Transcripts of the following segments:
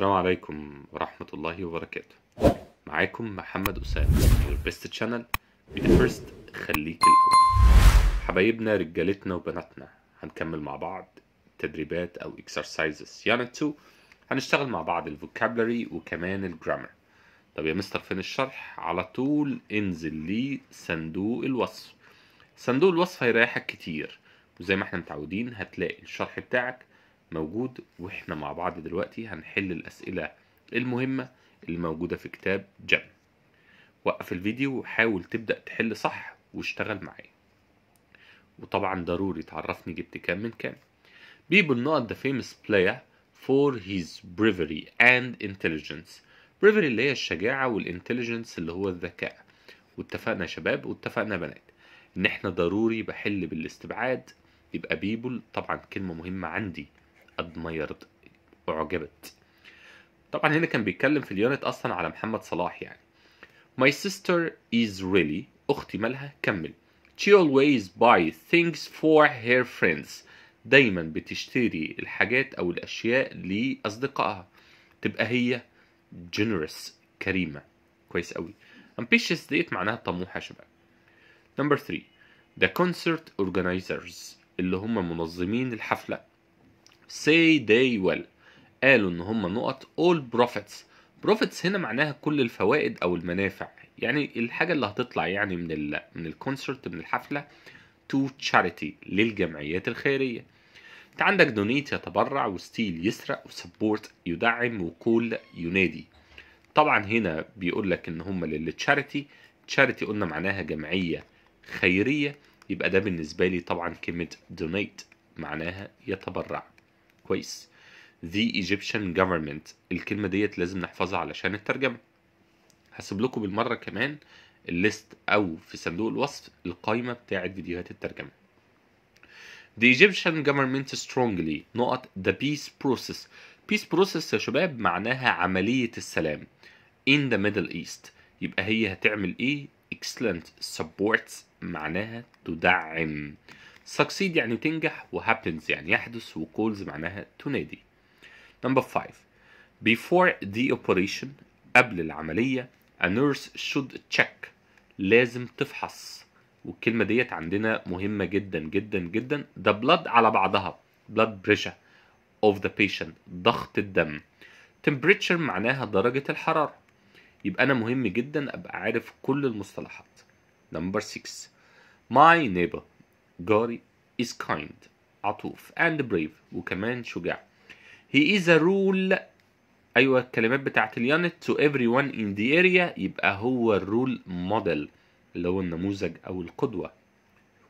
السلام عليكم ورحمة الله وبركاته معاكم محمد أسامة your best channel be the first خليك الأول حبايبنا رجالتنا وبناتنا هنكمل مع بعض تدريبات أو exercises يعني تو هنشتغل مع بعض الفوكابلري وكمان الجرامر طب يا مستر فين الشرح على طول انزل لصندوق الوصف صندوق الوصف هيريحك كتير وزي ما احنا متعودين هتلاقي الشرح بتاعك موجود واحنا مع بعض دلوقتي هنحل الأسئلة المهمة اللي موجودة في كتاب جم وقف الفيديو وحاول تبدأ تحل صح واشتغل معايا وطبعا ضروري تعرفني جبت كام من كام Beeble not the famous player for his bravery and intelligence bravery اللي هي الشجاعة والانتليجنس اللي هو الذكاء واتفقنا شباب واتفقنا بنات ان احنا ضروري بحل بالاستبعاد يبقى بيبل طبعا كلمة مهمة عندي أدميرد أعجبت طبعا هنا كان بيتكلم في اليونت أصلا على محمد صلاح يعني My sister is really أختي مالها كمل She always buy things for her friends دايما بتشتري الحاجات أو الأشياء لأصدقائها تبقى هي generous كريمة كويس قوي ambitious ديت معناها طموحة يا شباب number 3 the concert organizers اللي هم منظمين الحفلة say they will قالوا ان هم نقط all profits profits هنا معناها كل الفوائد او المنافع يعني الحاجه اللي هتطلع يعني من ال من الكونسرت من الحفله to charity للجمعيات الخيريه انت عندك دونيت يتبرع وستيل يسرق وسبورت يدعم وكول ينادي طبعا هنا بيقول لك ان هم للتشاريتي تشاريتي قلنا معناها جمعيه خيريه يبقى ده بالنسبه لي طبعا كلمه دونيت معناها يتبرع كويس The Egyptian Government الكلمة ديت لازم نحفظها علشان الترجمة هسيب لكم بالمرة كمان الليست أو في صندوق الوصف القائمة بتاعة فيديوهات الترجمة The Egyptian government strongly نقط the peace process peace process يا شباب معناها عملية السلام in the middle east يبقى هي هتعمل ايه excellent supports معناها تدعم succeed يعني تنجح و happens يعني يحدث و calls معناها تنادي number 5 before the operation قبل العملية a nurse should check لازم تفحص والكلمة ديت عندنا مهمة جدا جدا جدا the blood على بعضها blood pressure of the patient ضغط الدم temperature معناها درجة الحرارة يبقى أنا مهم جدا أبقى عارف كل المصطلحات number 6 my neighbor جاري is kind عطوف and brave وكمان شجاع he is a rule أيوة الكلمات بتاعت اليانت to everyone in the area يبقى هو الرول موديل اللي هو النموذج أو القدوة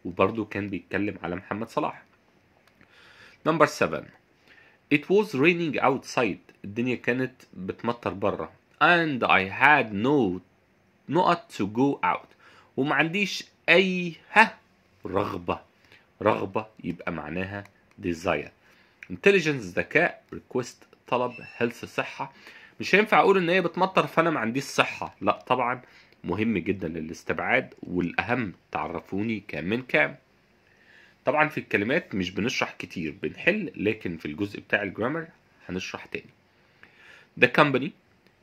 وبرضه كان بيتكلم على محمد صلاح نمبر 7 It was raining outside الدنيا كانت بتمطر بره and I had no not to go out وما عنديش أي ها رغبة رغبة يبقى معناها desire intelligence ذكاء request طلب health صحة مش هينفع اقول ان هي بتمطر فانا ما عنديش صحة لا طبعا مهم جدا للاستبعاد والاهم تعرفوني كام من كام طبعا في الكلمات مش بنشرح كتير بنحل لكن في الجزء بتاع الجرامر هنشرح تاني The company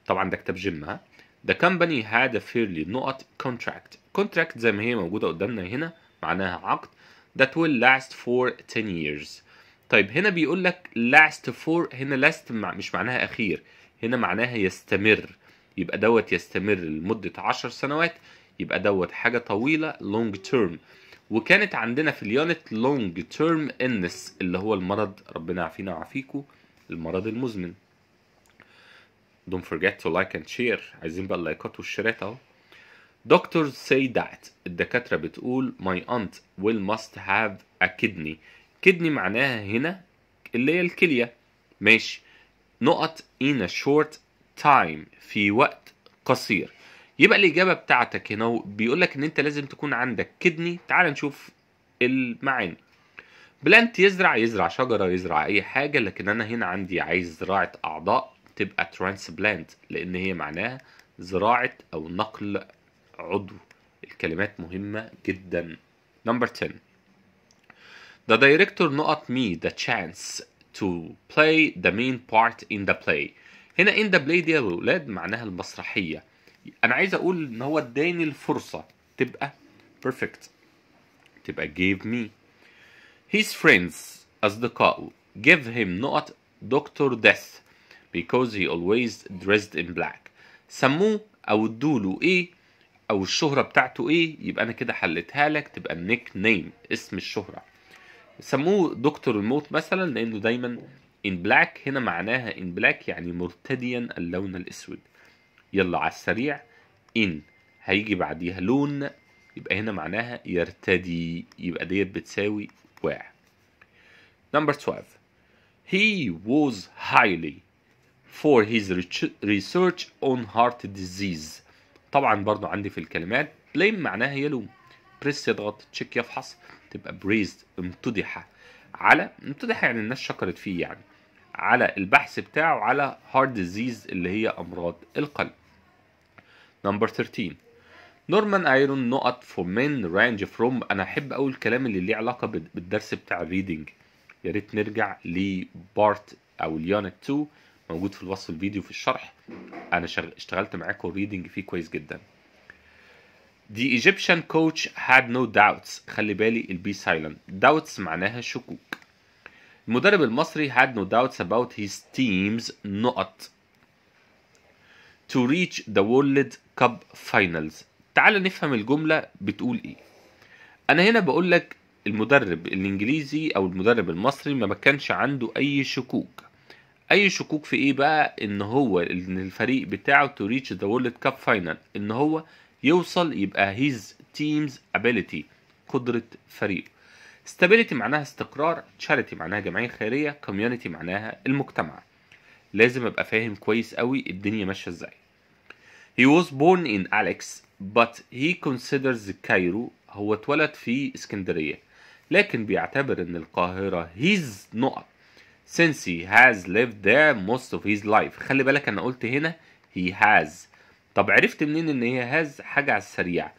طبعا ده كتاب جيم ها The company had a fairly نقط contract contract زي ما هي موجودة قدامنا هنا معناها عقد that will last for 10 years طيب هنا بيقول لك last for هنا last مش معناها أخير هنا معناها يستمر يبقى دوت يستمر لمدة 10 سنوات يبقى دوت حاجة طويلة long term وكانت عندنا في اليونت لونج تيرم انس اللي هو المرض ربنا يعافينا ويعافيكوا المرض المزمن don't forget to like and share عايزين بقى اللايكات والشيرات اهو دكتورز say that الدكاترة بتقول my aunt will must have a kidney kidney معناها هنا اللي هي الكلية ماشي نقط in a short time في وقت قصير يبقى الإجابة بتاعتك هنا بيقول لك إن أنت لازم تكون عندك كدني تعال نشوف المعاني بلانت يزرع يزرع شجرة يزرع أي حاجة لكن أنا هنا عندي عايز زراعة أعضاء تبقى ترانسبلانت لأن هي معناها زراعة أو نقل عضو الكلمات مهمة جدا نمبر 10 The director not me the chance to play the main part in the play هنا in the play دي يا ولاد معناها المسرحية أنا عايز أقول إن هو اداني الفرصة تبقى perfect تبقى gave me his friends أصدقائه give him not Dr. Death because he always dressed in black سموه أو ادوا له إيه او الشهره بتاعته ايه يبقى انا كده حلتها لك تبقى النيك نيم اسم الشهره سموه دكتور الموت مثلا لانه دايما ان بلاك هنا معناها ان بلاك يعني مرتديا اللون الاسود يلا على السريع ان هيجي بعديها لون يبقى هنا معناها يرتدي يبقى ديت بتساوي واع نمبر 12 he was highly for his research on heart disease طبعا برضو عندي في الكلمات بليم معناها يلوم بريس يضغط تشيك يفحص تبقى بريزد امتدح على امتدح يعني الناس شكرت فيه يعني على البحث بتاعه على هارد ديزيز اللي هي امراض القلب نمبر 13 نورمان ايرون نقط فور مين رانج فروم انا احب اقول الكلام اللي ليه علاقه بالدرس بتاع الريدنج يا ريت نرجع لبارت او اليونت 2 موجود في الوصف الفيديو في الشرح انا اشتغلت معاكم ريدنج فيه كويس جدا The Egyptian coach had no doubts خلي بالي البي سايلنت doubts معناها شكوك المدرب المصري had no doubts about his team's نقط to reach the World Cup Finals تعال نفهم الجملة بتقول ايه انا هنا بقول لك المدرب الانجليزي او المدرب المصري ما كانش عنده اي شكوك اي شكوك في ايه بقى ان هو ان الفريق بتاعه تو ريتش ذا وورلد كاب فاينل ان هو يوصل يبقى هيز تيمز ابيليتي قدره فريقه استابيليتي معناها استقرار تشاريتي معناها جمعيه خيريه كوميونتي معناها المجتمع لازم ابقى فاهم كويس قوي الدنيا ماشيه ازاي He was born in Alex but he considers Cairo هو اتولد في اسكندريه لكن بيعتبر ان القاهره هيز نقط since he has lived there most of his life خلي بالك انا قلت هنا he has طب عرفت منين ان هي has حاجه على السريع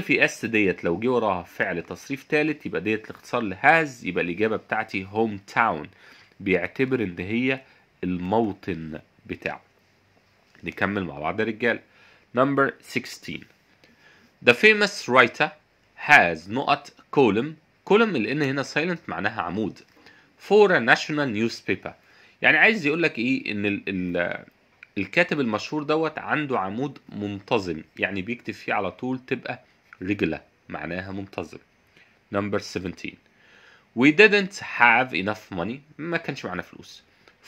في اس ديت لو جه وراها فعل تصريف ثالث يبقى ديت الاختصار لهاز يبقى الاجابه بتاعتي هوم تاون بيعتبر ان هي الموطن بتاعه نكمل مع بعض يا رجاله number 16 the famous writer has not column column لان هنا silent معناها عمود فور ناشونال نيوز بيبر يعني عايز يقول لك ايه ان الـ الـ الكاتب المشهور دوت عنده عمود منتظم يعني بيكتب فيه على طول تبقى رجله معناها منتظم نمبر 17 we didn't have enough money ما كانش معانا فلوس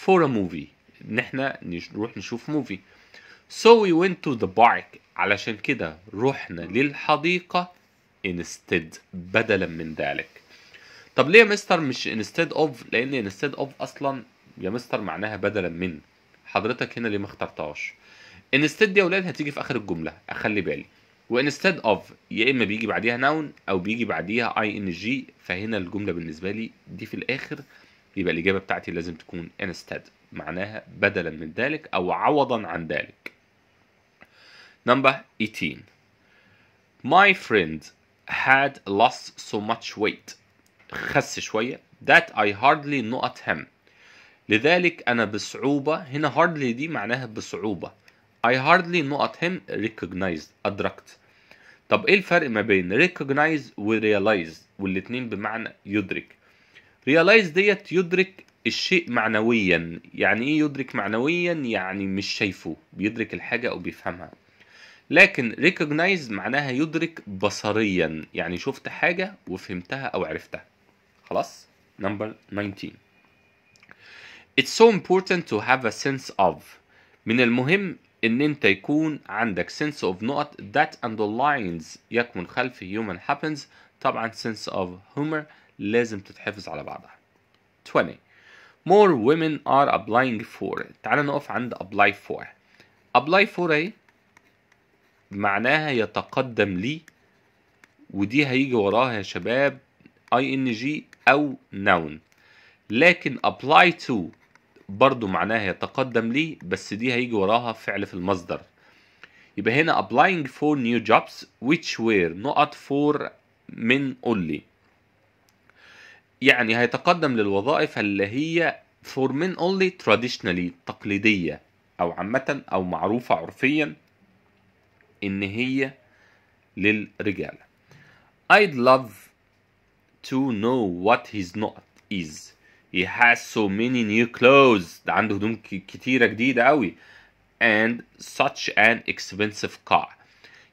for a movie ان احنا نروح نشوف موفي so we went to the park علشان كده رحنا للحديقة instead بدلا من ذلك طب ليه يا مستر مش انستيد اوف لان انستيد اوف اصلا يا مستر معناها بدلا من حضرتك هنا ليه ما اخترتهاش انستيد دي يا ولاد هتيجي في اخر الجمله اخلي بالي وانستيد اوف يا اما بيجي بعديها ناون او بيجي بعديها اي ان جي فهنا الجمله بالنسبه لي دي في الاخر يبقى الاجابه بتاعتي لازم تكون انستيد معناها بدلا من ذلك او عوضا عن ذلك نمبر 18 My friend had lost so much weight خس شويه that I hardly not هم لذلك انا بصعوبه هنا hardly دي معناها بصعوبه I hardly not هم recognized ادركت طب ايه الفرق ما بين recognize و realize والاتنين بمعنى يدرك realize ديت يدرك الشيء معنويا يعني ايه يدرك معنويا يعني مش شايفه بيدرك الحاجه او بيفهمها لكن recognize معناها يدرك بصريا يعني شفت حاجه وفهمتها او عرفتها خلاص نمبر 19 It's so important to have a sense of من المهم ان انت يكون عندك sense of نقط that underlines يكمن خلف human happens طبعا sense of humor لازم تتحفظ على بعضها 20 more women are applying for تعال نقف عند apply for apply for ايه معناها يتقدم لي ودي هيجي وراها يا شباب ing او noun لكن apply to برضو معناها يتقدم ليه بس دي هيجي وراها فعل في المصدر يبقى هنا applying for new jobs which were not for men only يعني هيتقدم للوظائف اللي هي for men only traditionally تقليدية أو عامة أو معروفة عرفيا إن هي للرجال I'd love to know what he's not is he has so many new clothes ده عنده هدوم كتيرة جديدة قوي and such an expensive car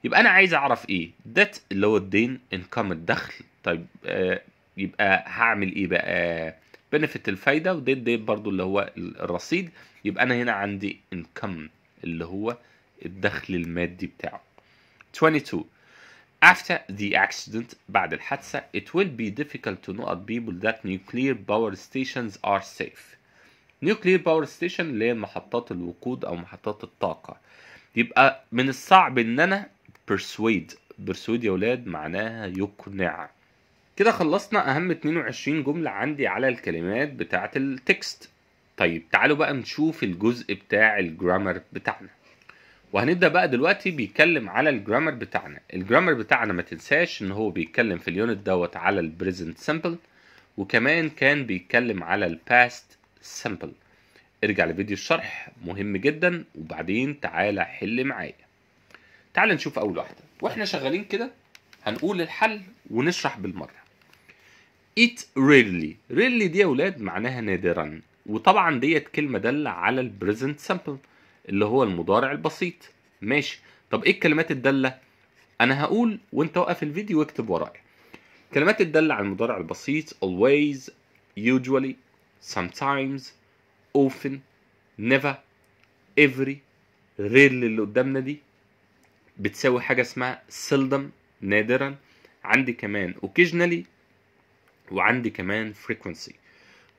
يبقى أنا عايز أعرف إيه that اللي هو الدين income الدخل طيب آه يبقى هعمل إيه بقى بنفيت آه، الفايدة و ديت برضو اللي هو الرصيد يبقى أنا هنا عندي income اللي هو الدخل المادي بتاعه 22 After the accident, بعد الحادثة, it will be difficult to know at people that nuclear power stations are safe. Nuclear power station اللي هي محطات الوقود أو محطات الطاقة. يبقى من الصعب إن أنا persuade. persuade يا ولاد معناها يقنع. كده خلصنا أهم 22 جملة عندي على الكلمات بتاعة التكست. طيب تعالوا بقى نشوف الجزء بتاع الجرامر بتاعنا. وهنبدا بقى دلوقتي بيتكلم على الجرامر بتاعنا الجرامر بتاعنا ما تنساش ان هو بيتكلم في اليونت دوت على البريزنت سمبل وكمان كان بيتكلم على الباست سمبل ارجع لفيديو الشرح مهم جدا وبعدين تعالى حل معايا تعالى نشوف اول واحده واحنا شغالين كده هنقول الحل ونشرح بالمره eat rarely rarely دي يا اولاد معناها نادرا وطبعا ديت كلمه داله على البريزنت سامبل اللي هو المضارع البسيط ماشي طب ايه الكلمات الداله انا هقول وانت وقف الفيديو واكتب ورايا كلمات الداله على المضارع البسيط always usually sometimes often never every rarely اللي قدامنا دي بتساوي حاجه اسمها seldom نادرا عندي كمان occasionally وعندي كمان frequency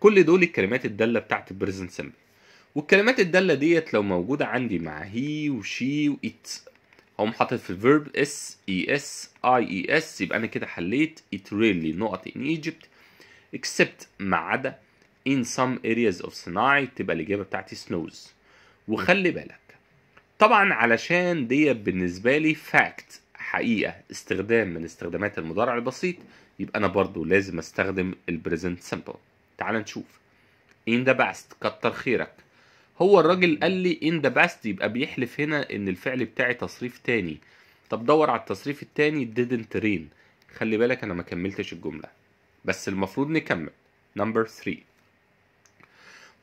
كل دول الكلمات الداله بتاعت present simple والكلمات الدالة ديت لو موجودة عندي مع هي وشي وإت أقوم حاطط في الفيرب اس اي اس اي اي اس يبقى أنا كده حليت it really نقط in Egypt except ما عدا in some areas of صناعي تبقى الإجابة بتاعتي snows وخلي بالك طبعا علشان ديت بالنسبة لي fact حقيقة استخدام من استخدامات المضارع البسيط يبقى أنا برضو لازم أستخدم البريزنت simple تعال نشوف in the past كتر خيرك هو الراجل قال لي ان ذا باست يبقى بيحلف هنا ان الفعل بتاعي تصريف تاني طب دور على التصريف التاني didn't rain خلي بالك انا ما كملتش الجمله بس المفروض نكمل نمبر 3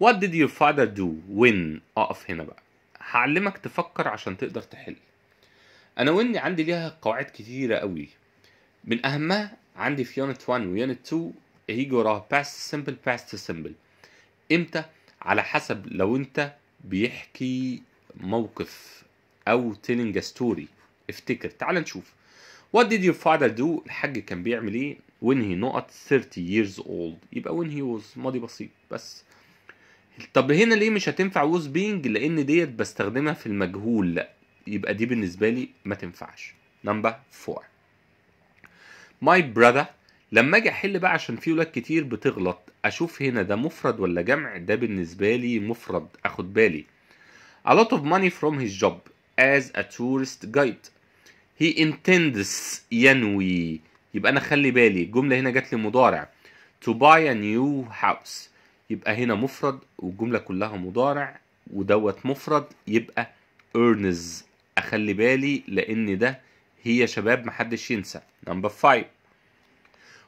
What did your father do when اقف هنا بقى هعلمك تفكر عشان تقدر تحل انا واني عندي ليها قواعد كتيره قوي من اهمها عندي في يونت 1 ويونت 2 هيجي وراها past simple past simple امتى على حسب لو انت بيحكي موقف او تيلينج ستوري افتكر تعال نشوف What did your father do الحاج كان بيعمل ايه when he not 30 years old يبقى when he was ماضي بسيط بس طب هنا ليه مش هتنفع was being لان ديت بستخدمها في المجهول لا يبقى دي بالنسبه لي ما تنفعش نمبر 4 my brother لما اجي احل بقى عشان في ولاد كتير بتغلط اشوف هنا ده مفرد ولا جمع ده بالنسبه لي مفرد اخد بالي a lot of money from his job as a tourist guide he intends ينوي يبقى انا خلي بالي الجمله هنا جت لي مضارع to buy a new house يبقى هنا مفرد والجمله كلها مضارع ودوت مفرد يبقى earns اخلي بالي لان ده هي شباب محدش ينسى نمبر 5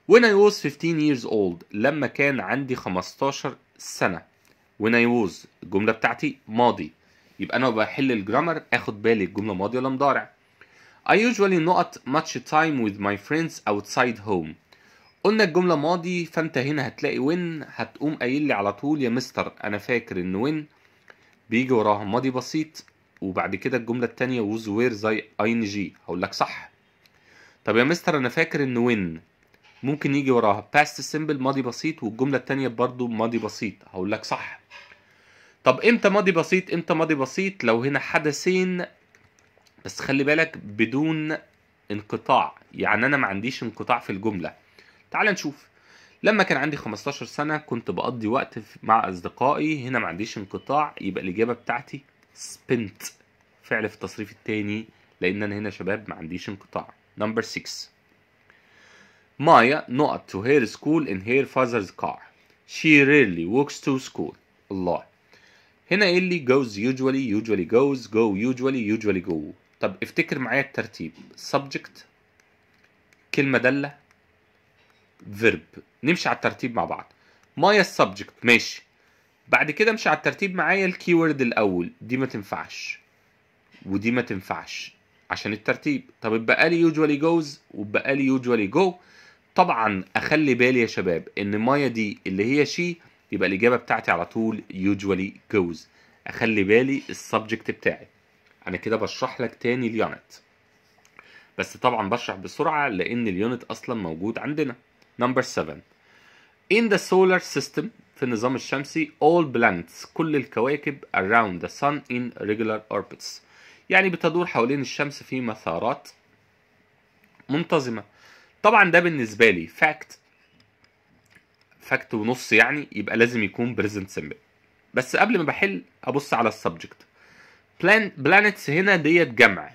when I was 15 years old لما كان عندي 15 سنة when I was الجملة بتاعتي ماضي يبقى أنا بحل الجرامر آخد بالي الجملة ماضي ولا مضارع I usually not much time with my friends outside home قلنا الجملة ماضي فانت هنا هتلاقي when هتقوم قايل لي على طول يا مستر انا فاكر ان when بيجي وراها ماضي بسيط وبعد كده الجملة التانية was where زي ING هقول لك صح طب يا مستر انا فاكر ان when ممكن يجي وراها باست سيمبل ماضي بسيط والجمله الثانيه برضو ماضي بسيط هقول لك صح طب امتى ماضي بسيط امتى ماضي بسيط لو هنا حدثين بس خلي بالك بدون انقطاع يعني انا ما عنديش انقطاع في الجمله تعال نشوف لما كان عندي 15 سنه كنت بقضي وقت مع اصدقائي هنا ما عنديش انقطاع يبقى الاجابه بتاعتي spent فعل في التصريف الثاني لان انا هنا شباب ما عنديش انقطاع نمبر 6 مايا نقط to her school in her father's car she rarely walks to school الله هنا ايه اللي goes usually usually goes go usually usually go طب افتكر معايا الترتيب subject كلمة دالة verb نمشي على الترتيب مع بعض مايا السبجكت ماشي بعد كده امشي على الترتيب معايا الكيورد الاول دي ما تنفعش ودي ما تنفعش عشان الترتيب طب اتبقى لي usually goes واتبقى لي usually go طبعا اخلي بالي يا شباب ان مايا دي اللي هي شي يبقى الاجابه بتاعتي على طول يوجوالي جوز اخلي بالي السبجكت بتاعي انا كده بشرح لك تاني اليونت بس طبعا بشرح بسرعه لان اليونت اصلا موجود عندنا نمبر 7 in the solar system في النظام الشمسي all planets كل الكواكب around the sun in regular orbits يعني بتدور حوالين الشمس في مسارات منتظمه طبعا ده بالنسبه لي فاكت فاكت ونص يعني يبقى لازم يكون بريزنت سمبل بس قبل ما بحل ابص على السبجكت بلانتس هنا ديت جمع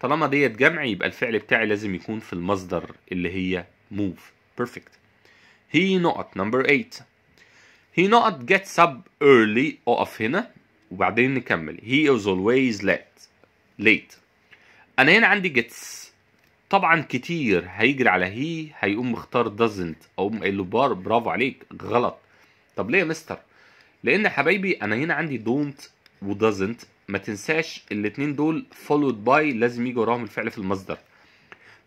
طالما ديت جمع يبقى الفعل بتاعي لازم يكون في المصدر اللي هي موف بيرفكت هي نقط نمبر 8 هي نقط جيت سب ايرلي اقف هنا وبعدين نكمل هي از اولويز لات ليت انا هنا عندي جيتس طبعا كتير هيجري على هي هيقوم مختار doesn't او قايل له بار برافو عليك غلط طب ليه يا مستر لان حبايبي انا هنا عندي don't و doesn't ما تنساش الاثنين دول فولود باي لازم يجي وراهم الفعل في المصدر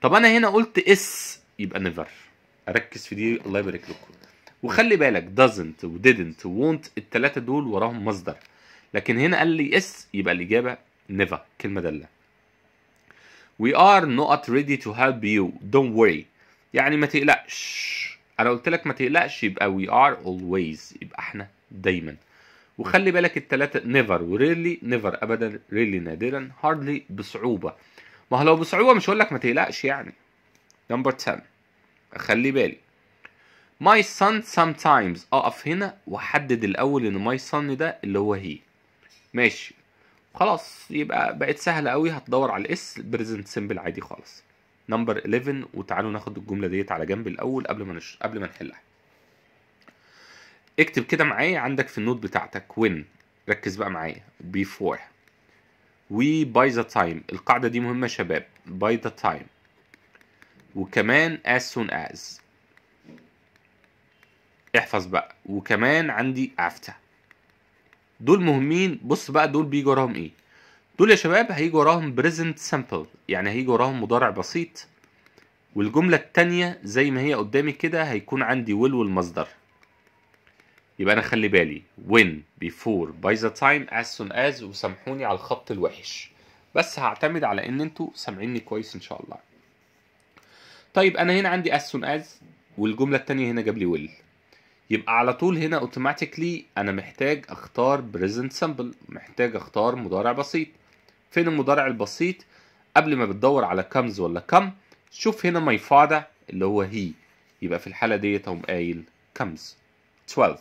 طب انا هنا قلت اس يبقى نيفر ركز في دي الله يبارك لكم وخلي بالك doesn't و didn't و won't التلاتة دول وراهم مصدر لكن هنا قال لي اس يبقى الاجابه نيفر كلمه داله We are not ready to help you don't worry يعني ما تقلقش انا قلت لك ما تقلقش يبقى we are always يبقى احنا دايما وخلي بالك التلاتة never وريلي never ابدا ريلي نادرا hardly بصعوبة ما هو لو بصعوبة مش هقول لك ما تقلقش يعني نمبر 10 خلي بالي my son sometimes اقف هنا واحدد الاول ان my son ده اللي هو هي ماشي خلاص يبقى بقت سهلة قوي هتدور على الاس بريزنت سيمبل عادي خالص نمبر 11 وتعالوا ناخد الجملة ديت على جنب الأول قبل ما نش... قبل ما نحلها اكتب كده معايا عندك في النوت بتاعتك وين ركز بقى معايا before و by the time القاعدة دي مهمة يا شباب by the time وكمان as soon as احفظ بقى وكمان عندي after دول مهمين بص بقى دول بيجي وراهم ايه دول يا شباب هيجي وراهم بريزنت سامبل يعني هيجي وراهم مضارع بسيط والجملة التانية زي ما هي قدامي كده هيكون عندي will والمصدر يبقى انا خلي بالي when before by the time as soon as وسامحوني على الخط الوحش بس هعتمد على ان انتوا سامعيني كويس ان شاء الله طيب انا هنا عندي as soon as والجملة التانية هنا جاب لي will يبقى على طول هنا اوتوماتيكلي انا محتاج اختار بريزنت سامبل محتاج اختار مضارع بسيط فين المضارع البسيط قبل ما بتدور على كمز ولا كم شوف هنا ماي فادر اللي هو هي يبقى في الحاله ديت هم قايل كمز 12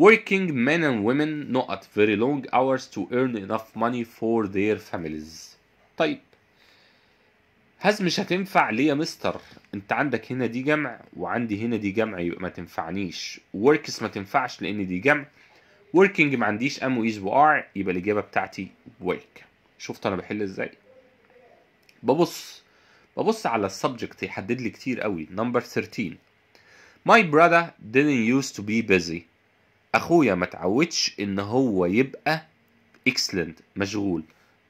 Working men and women not at very long hours to earn enough money for their families. طيب هاز مش هتنفع ليه يا مستر انت عندك هنا دي جمع وعندي هنا دي جمع يبقى ما تنفعنيش وركس ما تنفعش لان دي جمع وركينج ما عنديش ام ويز وار يبقى الاجابه بتاعتي ورك شفت انا بحل ازاي ببص ببص على السبجكت يحدد لي كتير قوي نمبر 13 My brother didn't used to be busy اخويا ما تعودش ان هو يبقى اكسلنت مشغول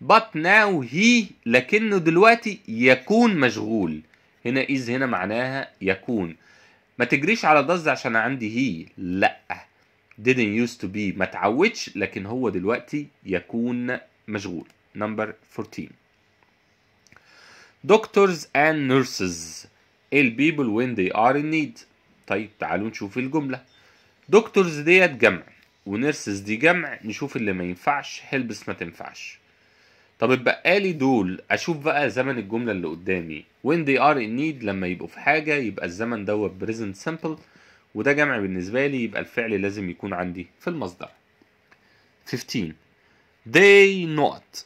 but now he لكنه دلوقتي يكون مشغول هنا is هنا معناها يكون ما تجريش على does عشان عندي هي لا didn't used to be ما تعودش لكن هو دلوقتي يكون مشغول number 14 doctors and nurses ال people when they are in need طيب تعالوا نشوف الجملة doctors ديت جمع ونيرسز دي جمع نشوف اللي ما ينفعش هلبس ما تنفعش طب اتبقالي دول اشوف بقى زمن الجمله اللي قدامي when they are in need لما يبقوا في حاجه يبقى الزمن دوت present simple وده جمع بالنسبه لي يبقى الفعل لازم يكون عندي في المصدر 15 they not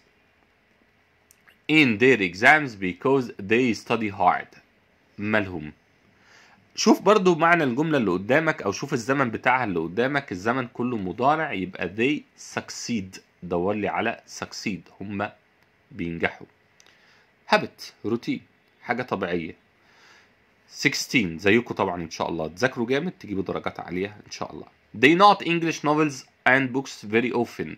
in their exams because they study hard مالهم شوف برضو معنى الجملة اللي قدامك أو شوف الزمن بتاعها اللي قدامك الزمن كله مضارع يبقى they succeed دور لي على سكسيد هم بينجحوا هابت روتين حاجه طبيعيه 16 زيكم طبعا ان شاء الله تذاكروا جامد تجيبوا درجات عاليه ان شاء الله they not English novels and books very often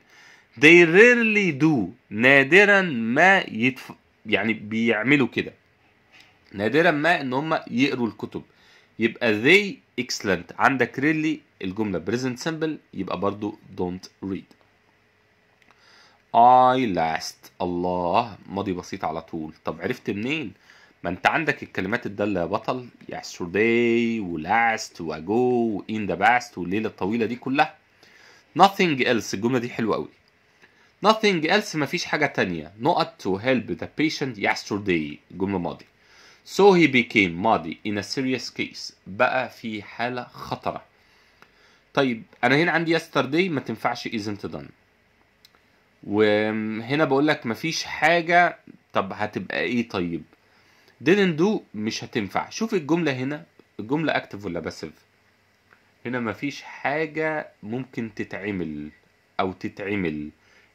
they rarely do نادرا ما يتف... يعني بيعملوا كده نادرا ما ان هم يقروا الكتب يبقى they excellent عندك really الجمله present simple يبقى برضو don't read I last الله ماضي بسيط على طول طب عرفت منين؟ ما انت عندك الكلمات الدالة يا بطل yesterday و last و ago و in the past والليلة الطويلة دي كلها nothing else الجملة دي حلوة قوي nothing else مفيش حاجة تانية نقط to help the patient yesterday الجملة ماضي so he became ماضي in a serious case بقى في حالة خطرة طيب أنا هنا عندي yesterday ما تنفعش isn't done وهنا بقول لك مفيش حاجه طب هتبقى ايه طيب didn't do مش هتنفع شوف الجمله هنا الجمله اكتف ولا باسيف هنا مفيش حاجه ممكن تتعمل او تتعمل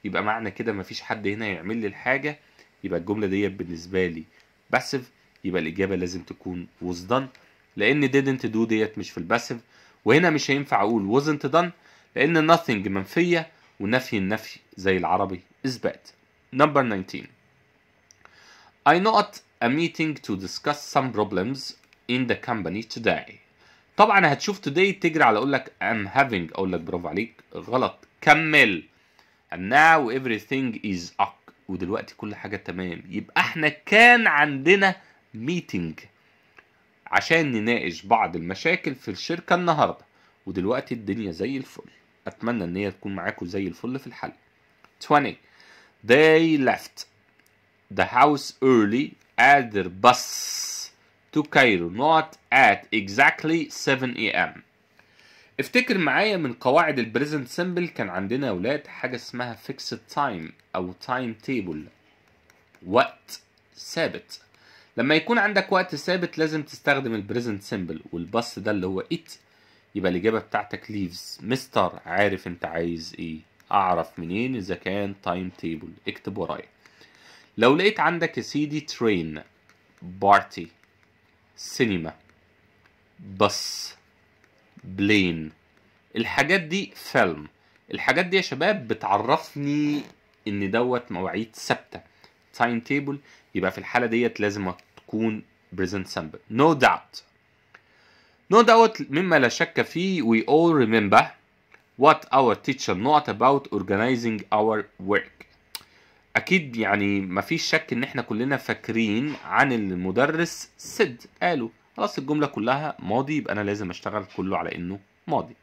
يبقى معنى كده مفيش حد هنا يعمل لي الحاجه يبقى الجمله ديت بالنسبه لي باسيف يبقى الاجابه لازم تكون was done لان didn't do ديت مش في الباسيف وهنا مش هينفع اقول wasn't done لان nothing منفيه ونفي النفي زي العربي إثبات number 19 I not a meeting to discuss some problems in the company today طبعا هتشوف today تجري على اقول لك I'm having اقول لك برافو عليك غلط كمل and now everything is up ودلوقتي كل حاجه تمام يبقى احنا كان عندنا meeting عشان نناقش بعض المشاكل في الشركه النهارده ودلوقتي الدنيا زي الفل أتمنى إن هي تكون معاكم زي الفل في الحل 20 They left the house early at their bus to Cairo not at exactly 7 a.m. افتكر معايا من قواعد البريزنت سيمبل كان عندنا يا ولاد حاجة اسمها فيكسد تايم أو تايم تيبل وقت ثابت لما يكون عندك وقت ثابت لازم تستخدم البريزنت سيمبل والبص ده اللي هو ات يبقى الإجابة بتاعتك ليفز مستر عارف أنت عايز إيه أعرف منين إذا كان تايم تيبل اكتب ورايا لو لقيت عندك يا سيدي ترين بارتي سينما بس بلين الحاجات دي فيلم الحاجات دي يا شباب بتعرفني ان دوت مواعيد ثابته تايم تيبل يبقى في الحاله ديت لازم تكون بريزنت سامبل نو داوت No doubt مما لا شك فيه we all remember what our teacher not about organizing our work أكيد يعني مفيش شك إن إحنا كلنا فاكرين عن المدرس سيد قالوا خلاص الجملة كلها ماضي يبقى أنا لازم أشتغل كله على إنه ماضي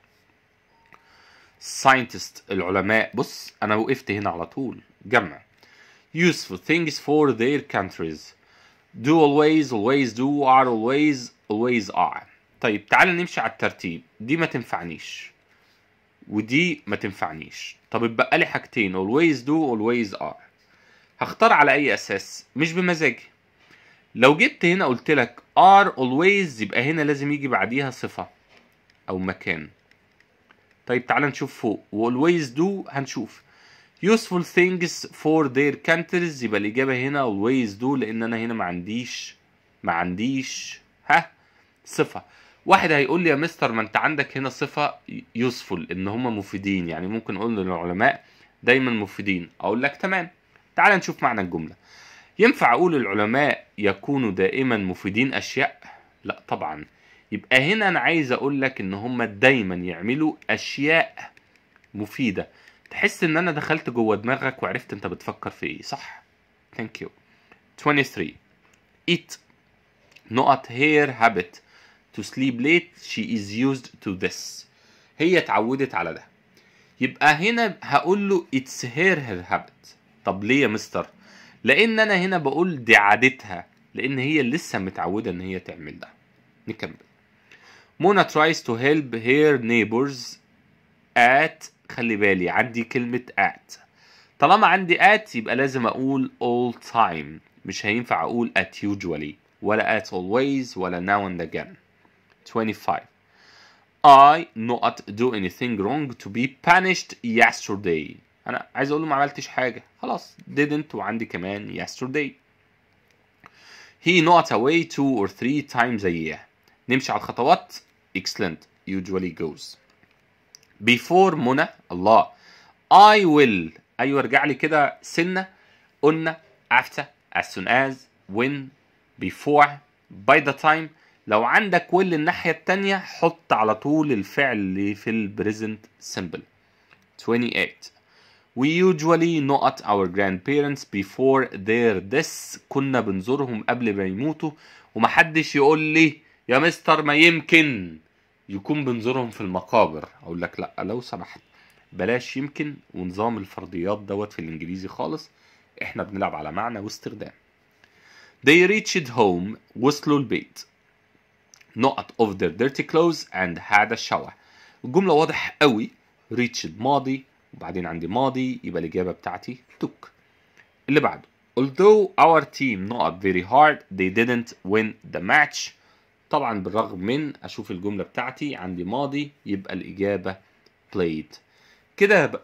scientists العلماء بص أنا وقفت هنا على طول جمع useful things for their countries do always always do are always always are طيب تعال نمشي على الترتيب دي ما تنفعنيش ودي ما تنفعنيش طب اتبقى لي حاجتين always do always are هختار على اي اساس مش بمزاجي لو جبت هنا قلت لك are always يبقى هنا لازم يجي بعديها صفة او مكان طيب تعال نشوف فوق اولويز always do هنشوف useful things for their countries يبقى الإجابة هنا always do لأن أنا هنا ما عنديش ما عنديش ها صفة واحد هيقول لي يا مستر ما انت عندك هنا صفه يوسفل ان هم مفيدين يعني ممكن اقول للعلماء دايما مفيدين اقول لك تمام تعال نشوف معنى الجمله ينفع اقول العلماء يكونوا دائما مفيدين اشياء لا طبعا يبقى هنا انا عايز اقول لك ان هم دايما يعملوا اشياء مفيده تحس ان انا دخلت جوه دماغك وعرفت انت بتفكر في ايه صح ثانك يو 23 eat not hair habit to sleep late she is used to this هي اتعودت على ده يبقى هنا هقول له it's her her habit طب ليه يا مستر لان انا هنا بقول دي عادتها لان هي لسه متعوده ان هي تعمل ده نكمل مونا tries to help her neighbors at خلي بالي عندي كلمة at طالما عندي at يبقى لازم أقول all time مش هينفع أقول at usually ولا at always ولا now and again 25. I not do anything wrong to be punished yesterday. انا عايز اقول له ما عملتش حاجه خلاص didn't وعندي كمان yesterday. He not away two or three times a year. نمشي على الخطوات excellent usually goes. Before منى الله I will ايوه ارجع لي كده سنه قلنا after as soon as when before by the time لو عندك ويل الناحية التانية حط على طول الفعل اللي في present simple 28 We usually not our grandparents before their deaths كنا بنزورهم قبل ما يموتوا ومحدش يقول لي يا مستر ما يمكن يكون بنزورهم في المقابر اقول لك لا لو سمحت بلاش يمكن ونظام الفرضيات دوت في الانجليزي خالص احنا بنلعب على معنى واستخدام They reached home وصلوا البيت نقط of their dirty clothes and had a shower الجملة واضح قوي reach ماضي وبعدين عندي ماضي يبقى الإجابة بتاعتي took اللي بعده although our team not very hard they didn't win the match طبعا بالرغم من أشوف الجملة بتاعتي عندي ماضي يبقى الإجابة played كده بقى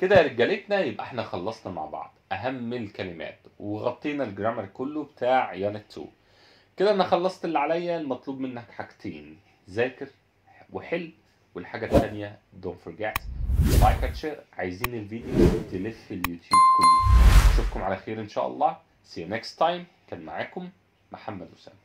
كده يا رجالتنا يبقى احنا خلصنا مع بعض أهم الكلمات وغطينا الجرامر كله بتاع يانت 2 كده انا خلصت اللي عليا المطلوب منك حاجتين ذاكر وحل والحاجه الثانيه دونت فورجيت لايك وشير عايزين الفيديو تلف اليوتيوب كله اشوفكم على خير ان شاء الله سي يو نيكست تايم كان معاكم محمد اسامه